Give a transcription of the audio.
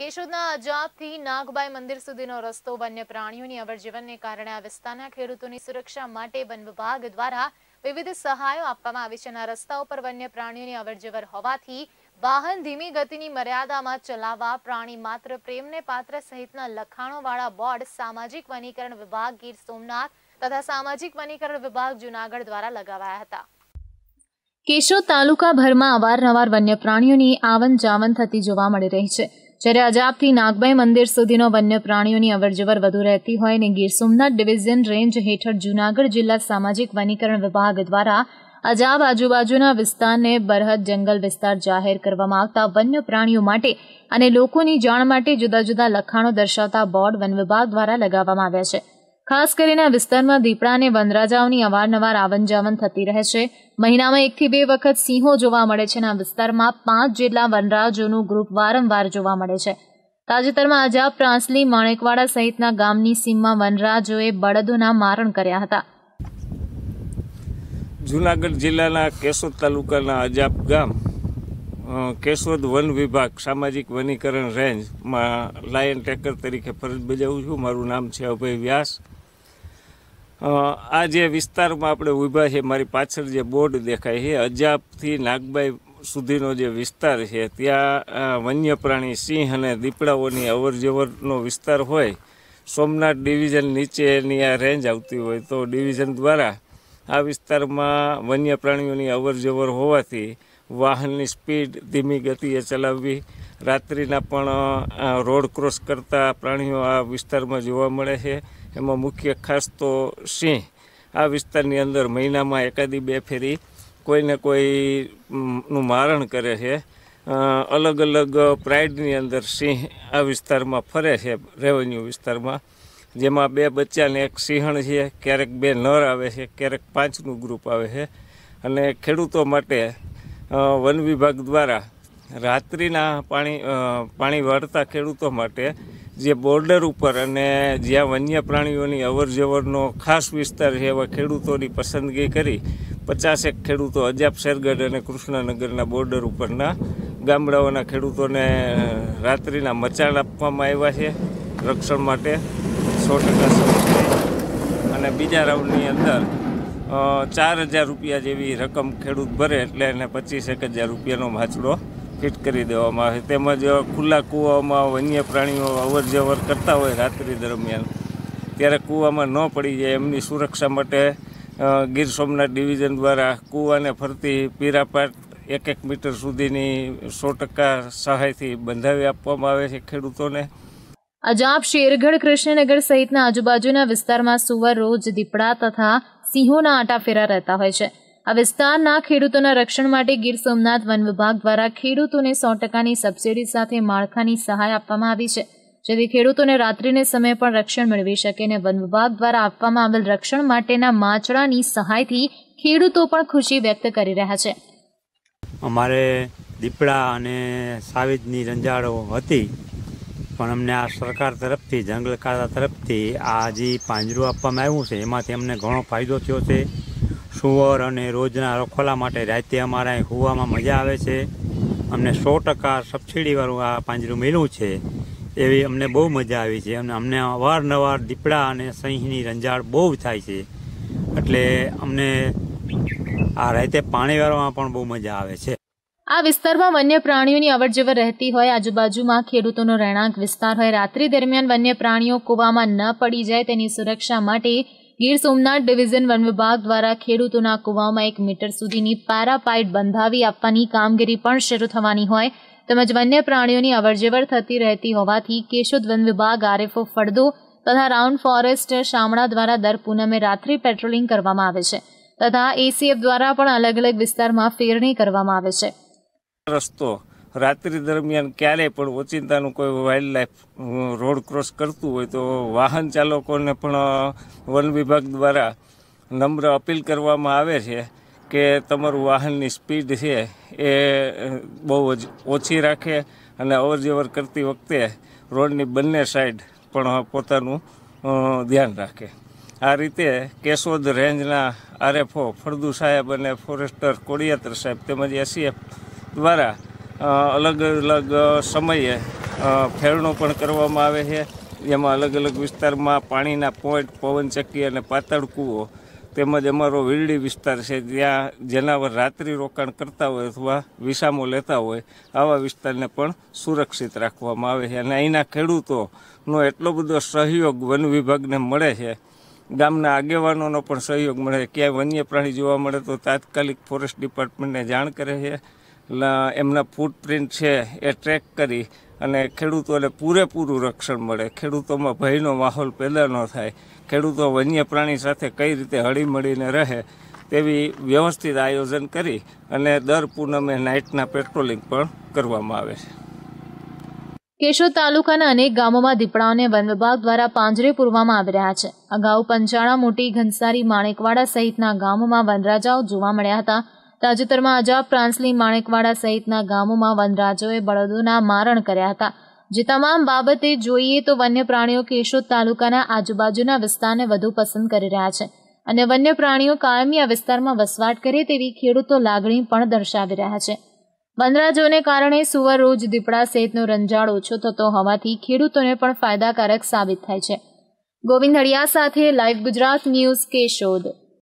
કેશોદના અજાબથી નાગબાઈ મંદિર સુધીનો રસ્તો વન્ય પ્રાણીઓની અવરજવનને કારણે આ વિસ્તારના ખેડૂતોની સુરક્ષા માટે વન વિભાગ દ્વારા વિવિધ સહાયો આપવામાં આવી છે અને રસ્તા વન્ય પ્રાણીઓની અવરજવર હોવાથી વાહન ધીમી ગતિની મર્યાદામાં ચલાવવા પ્રાણી માત્ર પ્રેમને પાત્ર સહિતના લખાણોવાળા બોર્ડ સામાજિક વનીકરણ વિભાગ ગીર સોમનાથ તથા સામાજિક વનીકરણ વિભાગ જુનાગઢ દ્વારા લગાવાયા હતા કેશોદ તાલુકાભરમાં અવારનવાર વન્ય પ્રાણીઓની આવન જાવન થતી જોવા મળી રહી છે જ્યારે અજાબથી નાગબાઈ મંદિર સુધીનો વન્ય પ્રાણીઓની અવરજવર વધુ રહેતી હોય અને ગીર સોમનાથ ડિવિઝન રેન્જ હેઠળ જૂનાગઢ જિલ્લા સામાજિક વનીકરણ વિભાગ દ્વારા અજાબ આજુબાજુના વિસ્તારને બરહદ જંગલ વિસ્તાર જાહેર કરવામાં આવતા વન્ય પ્રાણીઓ માટે અને લોકોની જાણ માટે જુદા જુદા લખાણો દર્શાવતા બોર્ડ વન વિભાગ દ્વારા લગાવવામાં આવ્યા છે ખાસ કરીને આ વિસ્તારમાં દીપડા અને વનરાજાઓની અવારનવાર આવન જાવન થતી રહે છે મહિનામાં એકથી બે વખત સિંહો જોવા મળે છે અને આ વિસ્તારમાં પાંચ જેટલા વનરાજોનું ગ્રુપ વારંવાર જોવા મળે છે તાજેતરમાં અજાબ પ્રાંસલી માણેકવાડા સહિતના ગામની સીમમાં વનરાજોએ બળદોના મારણ કર્યા હતા જૂનાગઢ જિલ્લાના કેશોદ તાલુકાના અજાબ ગામ કેશોદ વન વિભાગ સામાજિક વનીકરણ રેન્જમાં લાયન ટ્રેકર તરીકે ફરજ બજાવું છું મારું નામ છે અભય વ્યાસ આ જે વિસ્તારમાં આપણે ઊભા છે મારી પાછળ જે બોર્ડ દેખાય છે અજાપથી નાગબાઈ સુધીનો જે વિસ્તાર છે ત્યાં વન્ય પ્રાણી સિંહ અને દીપડાઓની અવરજવરનો વિસ્તાર હોય સોમનાથ ડિવિઝન નીચેની આ રેન્જ આવતી હોય તો ડિવિઝન દ્વારા આ વિસ્તારમાં વન્ય પ્રાણીઓની અવરજવર હોવાથી વાહનની સ્પીડ ધીમી ગતિએ ચલાવવી રાત્રિના પણ રોડ ક્રોસ કરતા પ્રાણીઓ આ વિસ્તારમાં જોવા મળે છે એમાં મુખ્ય ખાસ તો સિંહ આ વિસ્તારની અંદર મહિનામાં એકાદી બે ફેરી કોઈને કોઈનું મારણ કરે છે અલગ અલગ પ્રાઇડની અંદર સિંહ આ વિસ્તારમાં ફરે છે રેવન્યુ વિસ્તારમાં જેમાં બે બચ્ચાને એક સિંહણ છે ક્યારેક બે નર આવે છે ક્યારેક પાંચનું ગ્રુપ આવે છે અને ખેડૂતો માટે વન વિભાગ દ્વારા રાત્રિના પાણી પાણી વાળતા ખેડૂતો માટે જે બોર્ડર ઉપર અને જ્યાં વન્ય પ્રાણીઓની અવરજવરનો ખાસ વિસ્તાર છે એવા ખેડૂતોની પસંદગી કરી પચાસેક ખેડૂતો અજાબ શેરગઢ અને કૃષ્ણનગરના બોર્ડર ઉપરના ગામડાઓના ખેડૂતોને રાત્રિના મચાણ આપવામાં આવ્યા છે રક્ષણ માટે સો ટકા અને બીજા રાઉન્ડની અંદર ચાર હજાર રૂપિયા જેવી રકમ ખેડૂત ભરે એટલે એને પચીસ એક હજાર રૂપિયાનો વાંચડો ફિટ કરી દેવામાં આવે તેમજ ખુલ્લા કૂવામાં વન્ય પ્રાણીઓ અવર જવર કરતા હોય રાત્રિ દરમિયાન ત્યારે કૂવામાં ન પડી જાય એમની સુરક્ષા માટે ગીર સોમનાથ ડિવિઝન દ્વારા કૂવાને ફરતી પીરાપાટ એક એક મીટર સુધીની સો ટકા સહાયથી બંધાવી આપવામાં આવે છે ખેડૂતોને અજાબ શેરગઢ કૃષ્ણનગર સહિતના આજુબાજુના વિસ્તારમાં સુવર રોજ દીપડા તથા સિંહોના આટા ફેરા રહેતા હોય છે આ વિસ્તારના ખેડૂતોના રક્ષણ માટે ગીર સોમનાથ વન વિભાગ દ્વારા ખેડૂતોને સો ટકાની સબસિડી સાથે માળખાની સહાય આપવામાં આવી છે જેથી ખેડૂતોને રાત્રિને સમય પણ રક્ષણ મેળવી શકે અને વન વિભાગ દ્વારા આપવામાં આવેલ રક્ષણ માટેના માછડાની સહાયથી ખેડૂતો પણ ખુશી વ્યક્ત કરી રહ્યા છે અમારે દીપડા અને સાવેજની રંજાડો હતી પણ અમને આ સરકાર તરફથી જંગલ કાયદા તરફથી આ જે પાંજરું આપવામાં આવ્યું છે એમાંથી અમને ઘણો ફાયદો થયો છે સુવર અને રોજના રખોલા માટે રાતે અમારા હોવામાં મજા આવે છે અમને સો ટકા સબસિડીવાળું આ પાંજરું મેળવું છે એવી અમને બહુ મજા આવી છે અને અમને અવારનવાર દીપડા અને સિંહની રંજાડ બહુ થાય છે એટલે અમને આ રાતે પાણીવાળામાં પણ બહુ મજા આવે છે આ વિસ્તારમાં વન્ય પ્રાણીઓની અવરજવર રહેતી હોય આજુબાજુમાં ખેડૂતોનો રહેણાંક વિસ્તાર હોય રાત્રિ દરમિયાન વન્ય પ્રાણીઓ કૂવામાં ન પડી જાય તેની સુરક્ષા માટે ગીર સોમનાથ ડિવિઝન વન વિભાગ દ્વારા ખેડૂતોના કુવામાં એક મીટર સુધીની પેરાપાઇટ બંધાવી આપવાની કામગીરી પણ શરૂ થવાની હોય તેમજ વન્ય પ્રાણીઓની અવરજવર થતી રહેતી હોવાથી કેશોદ વન વિભાગ આરએફઓ ફળદો તથા રાઉન્ડ ફોરેસ્ટ શામળા દ્વારા દર પૂનમે રાત્રિ પેટ્રોલિંગ કરવામાં આવે છે તથા એસીએફ દ્વારા પણ અલગ અલગ વિસ્તારમાં ફેરણી કરવામાં આવે છે રસ્તો રાત્રિ દરમિયાન ક્યારેય પણ ઓચિંતાનું કોઈ વાઇલ્ડ લાઈફ રોડ ક્રોસ કરતું હોય તો વાહન ચાલકોને પણ વન વિભાગ દ્વારા નમ્ર અપીલ કરવામાં આવે છે કે તમારું વાહનની સ્પીડ છે એ બહુ જ ઓછી રાખે અને અવરજવર કરતી વખતે રોડની બંને સાઈડ પણ પોતાનું ધ્યાન રાખે આ રીતે કેશોદ રેન્જના આરએફઓ ફળદુ સાહેબ અને ફોરેસ્ટર કોડિયાત્ર સાહેબ તેમજ એસીએફ e દ્વારા અલગ અલગ સમયે ફેરણો પણ કરવામાં આવે છે જેમાં અલગ અલગ વિસ્તારમાં પાણીના પોઈન્ટ પવનચક્કી અને પાતળ કૂવો તેમજ અમારો વીરડી વિસ્તાર છે જ્યાં જનાવર રાત્રિ રોકાણ કરતા હોય અથવા વિસામો લેતા હોય આવા વિસ્તારને પણ સુરક્ષિત રાખવામાં આવે છે અને અહીંના ખેડૂતોનો એટલો બધો સહયોગ વન વિભાગને મળે છે ગામના આગેવાનોનો પણ સહયોગ મળે ક્યાંય વન્ય પ્રાણી જોવા મળે તો તાત્કાલિક ફોરેસ્ટ ડિપાર્ટમેન્ટને જાણ કરે છે એમના ફૂટપ્રિન્ટ છે એ ટ્રેક કરી અને ખેડૂતોને પૂરેપૂરું રક્ષણ મળે ખેડૂતોમાં ભયનો માહોલ પેદા ન થાય ખેડૂતો વન્ય પ્રાણી સાથે કઈ રીતે હળીમળીને રહે તેવી વ્યવસ્થિત આયોજન કરી અને દર પૂનમે નાઇટના પેટ્રોલિંગ પણ કરવામાં આવે છે કેશોદ તાલુકાના અનેક ગામોમાં દીપડાઓને વન વિભાગ દ્વારા પાંજરે પૂરવામાં આવી રહ્યા છે અગાઉ પંચાણા મોટી ઘનસારી માણેકવાડા સહિતના ગામોમાં વનરાજાઓ જોવા મળ્યા હતા તાજેતરમાં અજાબ પ્રાંસલી માણેકવાડા સહિતના ગામોમાં વનરાજોએ બળદોના મારણ કર્યા હતા જે તમામ બાબતે જોઈએ તો વન્ય પ્રાણીઓ કેશોદ તાલુકાના આજુબાજુના વિસ્તારને વધુ પસંદ કરી રહ્યા છે અને વન્ય પ્રાણીઓ કાયમી આ વિસ્તારમાં વસવાટ કરે તેવી ખેડૂતો લાગણી પણ દર્શાવી રહ્યા છે વનરાજોને કારણે સુવર રોજ દીપડા સહિતનો રંજાડ ઓછો થતો હોવાથી ખેડૂતોને પણ ફાયદાકારક સાબિત થાય છે ગોવિંદ હળિયા સાથે લાઈવ ગુજરાત ન્યૂઝ કેશોદ